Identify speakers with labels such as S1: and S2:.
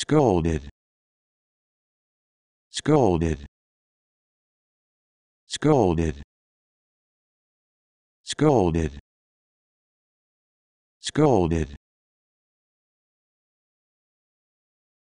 S1: scolded scolded scolded scolded scolded